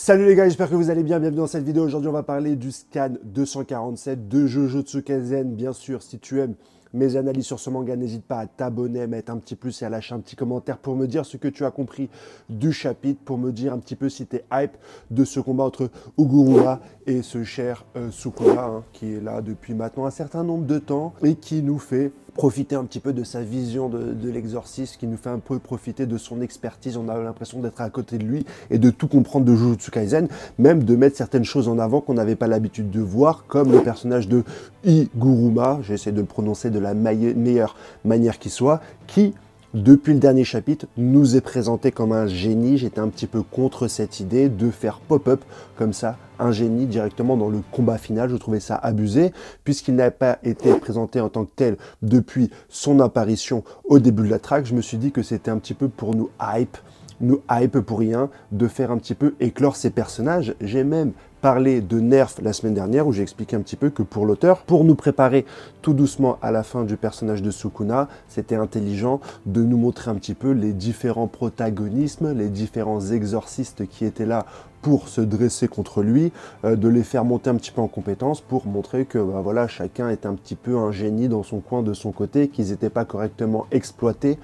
Salut les gars, j'espère que vous allez bien, bienvenue dans cette vidéo. Aujourd'hui on va parler du scan 247 de Jojo Tsukazen. Bien sûr, si tu aimes mes analyses sur ce manga, n'hésite pas à t'abonner, mettre un petit plus et à lâcher un petit commentaire pour me dire ce que tu as compris du chapitre, pour me dire un petit peu si tu es hype de ce combat entre Ugurua et ce cher euh, hein, qui est là depuis maintenant un certain nombre de temps et qui nous fait profiter un petit peu de sa vision de, de l'exorciste, qui nous fait un peu profiter de son expertise. On a l'impression d'être à côté de lui et de tout comprendre de Jujutsu Kaisen, même de mettre certaines choses en avant qu'on n'avait pas l'habitude de voir, comme le personnage de Iguruma, j'essaie de le prononcer de la meilleure manière qui soit, qui depuis le dernier chapitre, nous est présenté comme un génie. J'étais un petit peu contre cette idée de faire pop-up comme ça un génie directement dans le combat final. Je trouvais ça abusé, puisqu'il n'a pas été présenté en tant que tel depuis son apparition au début de la track. Je me suis dit que c'était un petit peu pour nous hype, nous hype pour rien, de faire un petit peu éclore ces personnages. J'ai même parler de Nerf la semaine dernière où j'ai expliqué un petit peu que pour l'auteur, pour nous préparer tout doucement à la fin du personnage de Sukuna, c'était intelligent de nous montrer un petit peu les différents protagonismes, les différents exorcistes qui étaient là pour se dresser contre lui, euh, de les faire monter un petit peu en compétence pour montrer que bah, voilà, chacun est un petit peu un génie dans son coin de son côté, qu'ils n'étaient pas correctement exploités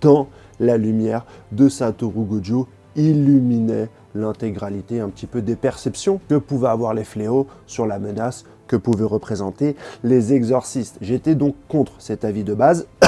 tant la lumière de Satoru Gojo illuminait l'intégralité un petit peu des perceptions que pouvaient avoir les fléaux sur la menace que pouvaient représenter les exorcistes. J'étais donc contre cet avis de base,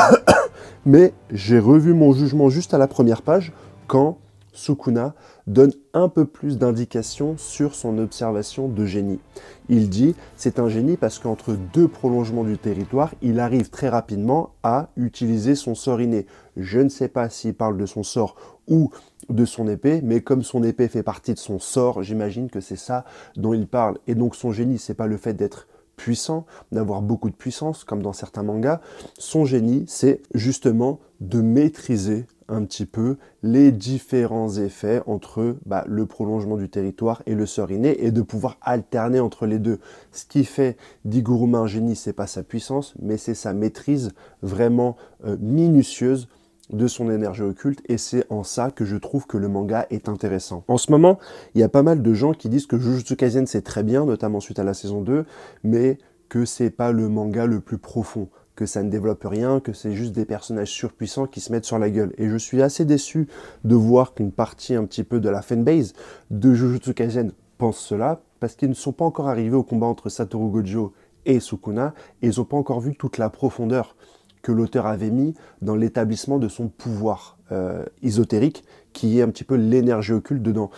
mais j'ai revu mon jugement juste à la première page quand Sukuna donne un peu plus d'indications sur son observation de génie. Il dit c'est un génie parce qu'entre deux prolongements du territoire, il arrive très rapidement à utiliser son sort inné. Je ne sais pas s'il parle de son sort ou de son épée, mais comme son épée fait partie de son sort, j'imagine que c'est ça dont il parle. Et donc son génie, c'est pas le fait d'être puissant, d'avoir beaucoup de puissance, comme dans certains mangas. Son génie, c'est justement de maîtriser un petit peu les différents effets entre bah, le prolongement du territoire et le sort inné et de pouvoir alterner entre les deux. Ce qui fait d'Iguruma un génie, c'est pas sa puissance, mais c'est sa maîtrise vraiment euh, minutieuse de son énergie occulte et c'est en ça que je trouve que le manga est intéressant. En ce moment, il y a pas mal de gens qui disent que Jujutsu Kaisen c'est très bien, notamment suite à la saison 2, mais que c'est pas le manga le plus profond, que ça ne développe rien, que c'est juste des personnages surpuissants qui se mettent sur la gueule. Et je suis assez déçu de voir qu'une partie un petit peu de la fanbase de Jujutsu Kaisen pense cela, parce qu'ils ne sont pas encore arrivés au combat entre Satoru Gojo et Sukuna, et ils n'ont pas encore vu toute la profondeur que l'auteur avait mis dans l'établissement de son pouvoir euh, ésotérique, qui est un petit peu l'énergie occulte dedans.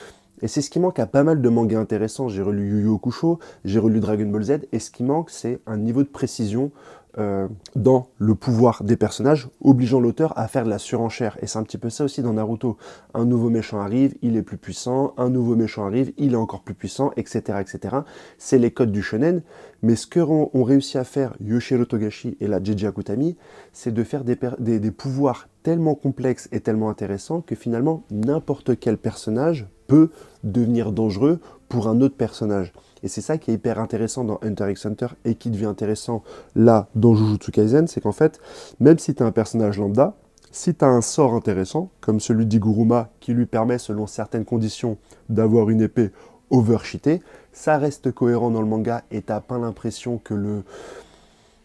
Et c'est ce qui manque à pas mal de mangas intéressants. J'ai relu Yu Yu Hakusho, j'ai relu Dragon Ball Z, et ce qui manque, c'est un niveau de précision euh, dans le pouvoir des personnages, obligeant l'auteur à faire de la surenchère. Et c'est un petit peu ça aussi dans Naruto. Un nouveau méchant arrive, il est plus puissant, un nouveau méchant arrive, il est encore plus puissant, etc. etc. C'est les codes du shonen, mais ce que ont, réussi à faire Yoshiro Togashi et la Jeji Akutami, c'est de faire des pouvoirs tellement complexe et tellement intéressant que finalement n'importe quel personnage peut devenir dangereux pour un autre personnage. Et c'est ça qui est hyper intéressant dans Hunter x Hunter et qui devient intéressant là dans Jujutsu Kaisen, c'est qu'en fait, même si tu as un personnage lambda, si tu as un sort intéressant, comme celui d'Iguruma qui lui permet selon certaines conditions d'avoir une épée overcheatée, ça reste cohérent dans le manga et t'as pas l'impression que le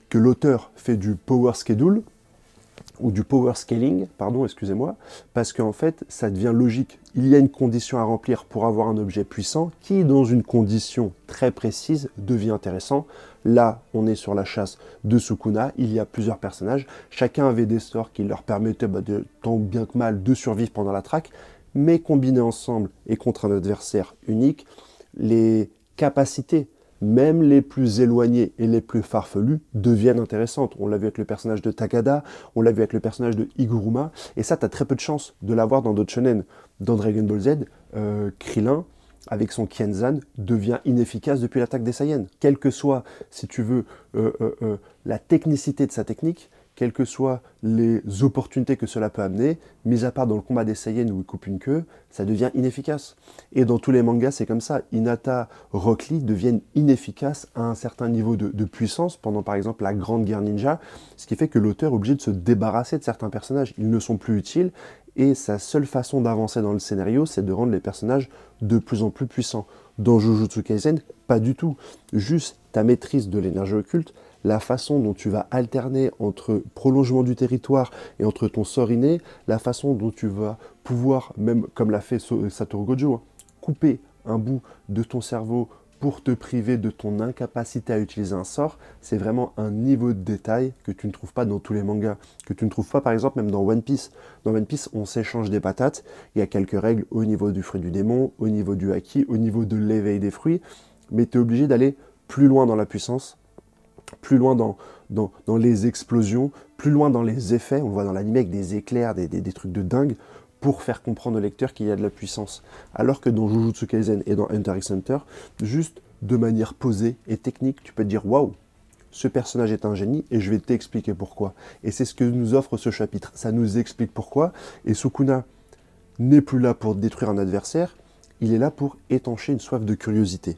que l'auteur fait du power schedule ou du power scaling, pardon, excusez-moi, parce qu'en fait, ça devient logique. Il y a une condition à remplir pour avoir un objet puissant qui, dans une condition très précise, devient intéressant. Là, on est sur la chasse de Sukuna, il y a plusieurs personnages, chacun avait des sorts qui leur permettaient, bah, de, tant bien que mal, de survivre pendant la traque, mais combinés ensemble et contre un adversaire unique, les capacités même les plus éloignés et les plus farfelus, deviennent intéressantes. On l'a vu avec le personnage de Takada, on l'a vu avec le personnage de Iguruma, et ça, tu as très peu de chance de l'avoir dans d'autres shonen. Dans Dragon Ball Z, euh, Krillin, avec son Kienzan, devient inefficace depuis l'attaque des Saiyans. Quelle que soit, si tu veux, euh, euh, la technicité de sa technique, quelles que soient les opportunités que cela peut amener, mis à part dans le combat des Saiyans où il coupe une queue, ça devient inefficace. Et dans tous les mangas, c'est comme ça. Inata, Rock Lee deviennent inefficaces à un certain niveau de, de, puissance pendant par exemple la Grande Guerre Ninja, ce qui fait que l'auteur est obligé de se débarrasser de certains personnages. Ils ne sont plus utiles et sa seule façon d'avancer dans le scénario, c'est de rendre les personnages de plus en plus puissants. Dans Jujutsu Kaisen, pas du tout. Juste ta maîtrise de l'énergie occulte la façon dont tu vas alterner entre prolongement du territoire et entre ton sort inné, la façon dont tu vas pouvoir, même comme l'a fait Satoru Gojo, hein, couper un bout de ton cerveau pour te priver de ton incapacité à utiliser un sort, c'est vraiment un niveau de détail que tu ne trouves pas dans tous les mangas, que tu ne trouves pas par exemple même dans One Piece. Dans One Piece, on s'échange des patates, il y a quelques règles au niveau du fruit du démon, au niveau du haki, au niveau de l'éveil des fruits, mais tu es obligé d'aller plus loin dans la puissance plus loin dans, dans, les explosions, plus loin dans les effets, on voit dans l'anime avec des éclairs, des, trucs de dingue, pour faire comprendre au lecteur qu'il y a de la puissance. Alors que dans Jujutsu Kaisen et dans Hunter x Hunter, juste de manière posée et technique, tu peux te dire waouh, ce personnage est un génie et je vais t'expliquer pourquoi. Et c'est ce que nous offre ce chapitre. Ça nous explique pourquoi. Et Sukuna n'est plus là pour détruire un adversaire, il est là pour étancher une soif de curiosité.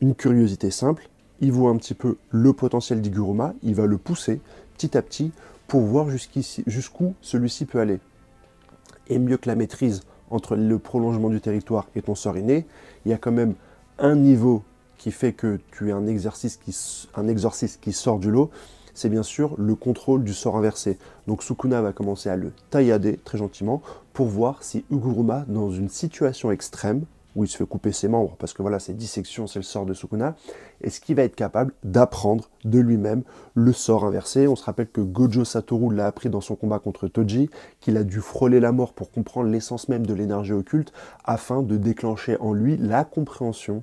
Une curiosité simple, il voit un petit peu le potentiel d'Iguruma, il va le pousser petit à petit pour voir jusqu'où celui-ci peut aller. Et mieux que la maîtrise entre le prolongement du territoire et ton sort inné, il y a quand même un niveau qui fait que tu es un, exercice qui, un exorciste qui sort du lot, c'est bien sûr le contrôle du sort inversé. Donc Sukuna va commencer à le taillader très gentiment pour voir si Uguruma, dans une situation extrême, où il se fait couper ses membres, parce que voilà, c'est dissection, c'est le sort de Sukuna. Est-ce qu'il va être capable d'apprendre de lui-même le sort inversé On se rappelle que Gojo Satoru l'a appris dans son combat contre Toji, qu'il a dû frôler la mort pour comprendre l'essence même de l'énergie occulte, afin de déclencher en lui la compréhension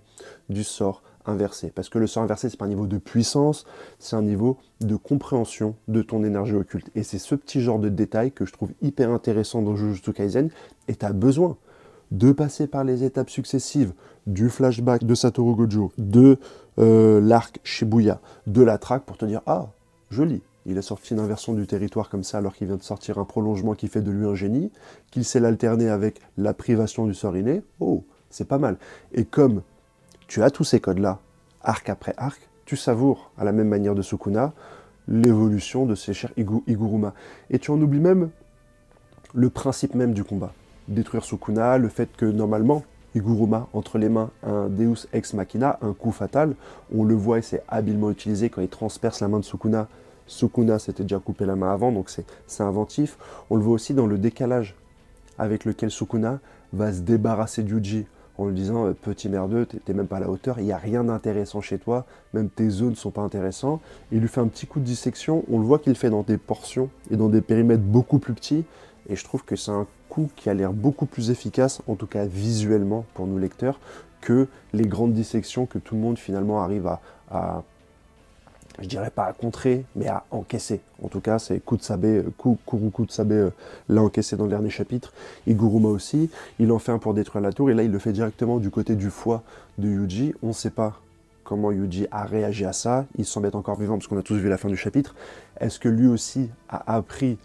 du sort inversé. Parce que le sort inversé, c'est pas un niveau de puissance, c'est un niveau de compréhension de ton énergie occulte. Et c'est ce petit genre de détail que je trouve hyper intéressant dans Jujutsu Kaisen, et tu as besoin de passer par les étapes successives du flashback de Satoru Gojo, de euh, l'arc Shibuya, de la traque pour te dire Ah, joli, il a sorti une inversion du territoire comme ça alors qu'il vient de sortir un prolongement qui fait de lui un génie, qu'il sait l'alterner avec la privation du sort inné. Oh, c'est pas mal. Et comme tu as tous ces codes-là, arc après arc, tu savoures à la même manière de Sukuna l'évolution de ces chers Iguruma. Et tu en oublies même le principe même du combat détruire Sukuna, le fait que normalement, Iguruma, entre les mains, un Deus Ex Machina, un coup fatal, on le voit et c'est habilement utilisé quand il transperce la main de Sukuna. Sukuna s'était déjà coupé la main avant, donc c'est inventif. On le voit aussi dans le décalage avec lequel Sukuna va se débarrasser d'Yuji en lui disant petit merdeux, t'es même pas à la hauteur, il n'y a rien d'intéressant chez toi, même tes zones ne sont pas intéressants. Il lui fait un petit coup de dissection, on le voit qu'il fait dans des portions et dans des périmètres beaucoup plus petits, et je trouve que c'est un coup qui a l'air beaucoup plus efficace, en tout cas visuellement pour nous lecteurs, que les grandes dissections que tout le monde finalement arrive à, je dirais pas à contrer, mais à encaisser. En tout cas, c'est Kutsabe, euh, Kuru Kutsabe euh, l'a encaissé dans le dernier chapitre, Guruma aussi, il en fait un pour détruire la tour, et là il le fait directement du côté du foie de Yuji, on ne sait pas comment Yuji a réagi à ça, il semble être encore vivant parce qu'on a tous vu la fin du chapitre, est-ce que lui aussi a appris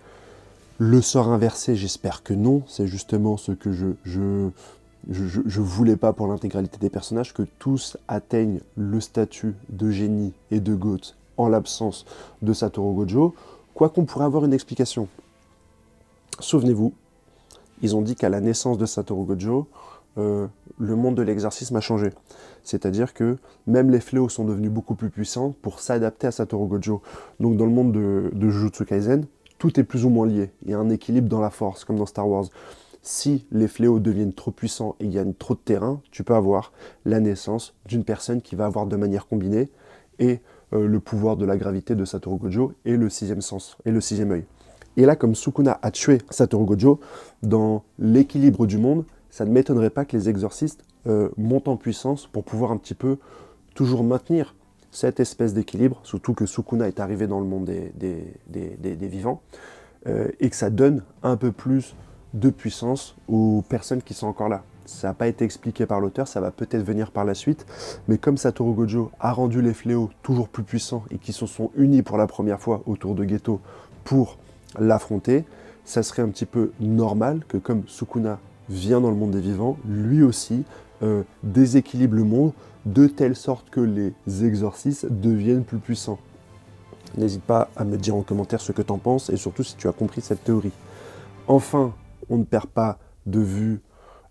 le sort inversé, j'espère que non. C'est justement ce que je, je, je, voulais pas pour l'intégralité des personnages, que tous atteignent le statut de génie et de goth en l'absence de Satoru Gojo. Quoi qu'on pourrait avoir une explication. Souvenez-vous, ils ont dit qu'à la naissance de Satoru Gojo, euh, le monde de l'exercice a changé. C'est-à-dire que même les fléaux sont devenus beaucoup plus puissants pour s'adapter à Satoru Gojo. Donc dans le monde de, de Jujutsu Kaisen, tout est plus ou moins lié. Il y a un équilibre dans la force, comme dans Star Wars. Si les fléaux deviennent trop puissants et gagnent trop de terrain, tu peux avoir la naissance d'une personne qui va avoir de manière combinée et euh, le pouvoir de la gravité de Satoru Gojo et le sixième sens et le sixième œil. Et là, comme Sukuna a tué Satoru Gojo, dans l'équilibre du monde, ça ne m'étonnerait pas que les exorcistes euh, montent en puissance pour pouvoir un petit peu toujours maintenir cette espèce d'équilibre, surtout que Sukuna est arrivé dans le monde des, vivants, euh, et que ça donne un peu plus de puissance aux personnes qui sont encore là. Ça n'a pas été expliqué par l'auteur, ça va peut-être venir par la suite, mais comme Satoru Gojo a rendu les fléaux toujours plus puissants et qui se sont unis pour la première fois autour de Ghetto pour l'affronter, ça serait un petit peu normal que comme Sukuna vient dans le monde des vivants, lui aussi déséquilibre le monde de telle sorte que les exorcistes deviennent plus puissants. N'hésite pas à me dire en commentaire ce que tu en penses et surtout si tu as compris cette théorie. Enfin, on ne perd pas de vue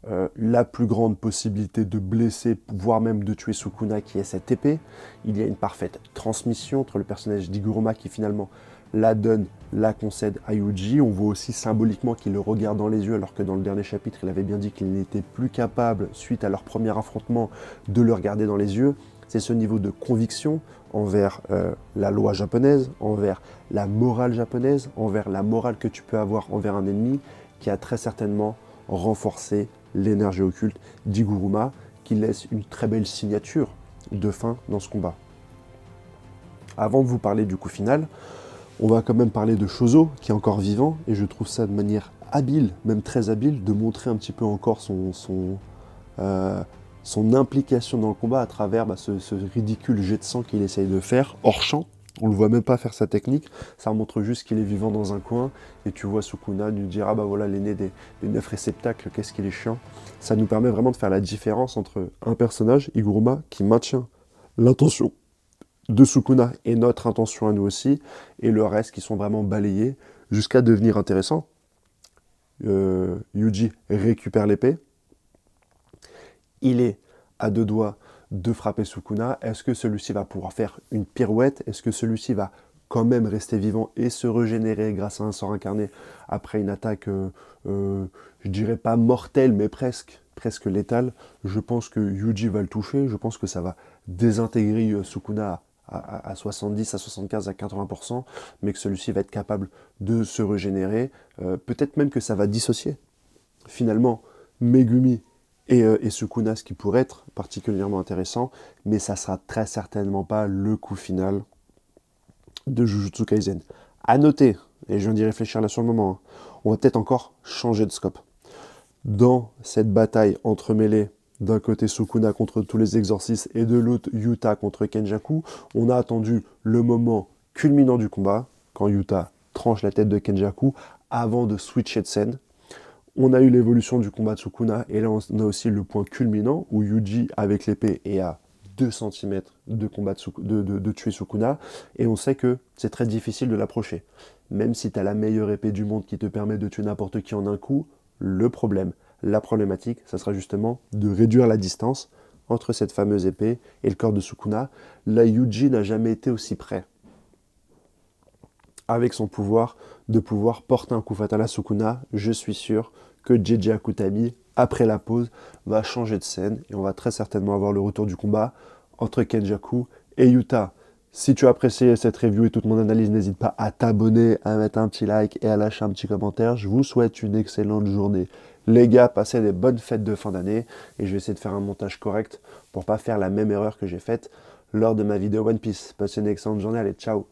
euh, la plus grande possibilité de blesser, voire même de tuer Sukuna qui est cette épée. Il y a une parfaite transmission entre le personnage d'Iguruma qui finalement la donne, la concède à Yuji. On voit aussi symboliquement qu'il le regarde dans les yeux, alors que dans le dernier chapitre, il avait bien dit qu'il n'était plus capable, suite à leur premier affrontement, de le regarder dans les yeux. C'est ce niveau de conviction envers euh, la loi japonaise, envers la morale japonaise, envers la morale que tu peux avoir envers un ennemi, qui a très certainement renforcé l'énergie occulte d'Iguruma, qui laisse une très belle signature de fin dans ce combat. Avant de vous parler du coup final, on va quand même parler de Chozo, qui est encore vivant, et je trouve ça de manière habile, même très habile, de montrer un petit peu encore son, euh, implication dans le combat à travers bah, ce, ridicule jet de sang qu'il essaye de faire, hors champ. On le voit même pas faire sa technique, ça montre juste qu'il est vivant dans un coin, et tu vois Sukuna nous dire « Ah bah voilà l'aîné des, neuf réceptacles, qu'est-ce qu'il est chiant !» Ça nous permet vraiment de faire la différence entre un personnage, Iguruma, qui maintient l'intention de Sukuna et notre intention à nous aussi, et le reste qui sont vraiment balayés jusqu'à devenir intéressant. Euh, Yuji récupère l'épée. Il est à deux doigts de frapper Sukuna. Est-ce que celui-ci va pouvoir faire une pirouette Est-ce que celui-ci va quand même rester vivant et se régénérer grâce à un sort incarné après une attaque, euh, euh, je dirais pas mortelle, mais presque, presque létale Je pense que Yuji va le toucher. Je pense que ça va désintégrer Sukuna à, 70, à 75, à 80%, mais que celui-ci va être capable de se régénérer. Euh, peut-être même que ça va dissocier. Finalement, Megumi et, ce euh, Sukuna, ce qui pourrait être particulièrement intéressant, mais ça sera très certainement pas le coup final de Jujutsu Kaisen. À noter, et je viens d'y réfléchir là sur le moment, hein, on va peut-être encore changer de scope. Dans cette bataille entremêlée d'un côté Sukuna contre tous les exorcistes et de l'autre Yuta contre Kenjaku. On a attendu le moment culminant du combat, quand Yuta tranche la tête de Kenjaku, avant de switcher de scène. On a eu l'évolution du combat de Sukuna et là on a aussi le point culminant où Yuji avec l'épée est à 2 cm de, combat de, tuer Sukuna et on sait que c'est très difficile de l'approcher. Même si tu as la meilleure épée du monde qui te permet de tuer n'importe qui en un coup, le problème la problématique, ça sera justement de réduire la distance entre cette fameuse épée et le corps de Sukuna. La Yuji n'a jamais été aussi près, avec son pouvoir, de pouvoir porter un coup fatal à Sukuna. Je suis sûr que Jeji Akutami, après la pause, va changer de scène et on va très certainement avoir le retour du combat entre Kenjaku et Yuta. Si tu as apprécié cette review et toute mon analyse, n'hésite pas à t'abonner, à mettre un petit like et à lâcher un petit commentaire. Je vous souhaite une excellente journée. Les gars, passez des bonnes fêtes de fin d'année et je vais essayer de faire un montage correct pour pas faire la même erreur que j'ai faite lors de ma vidéo One Piece. Passez une excellente journée, allez, ciao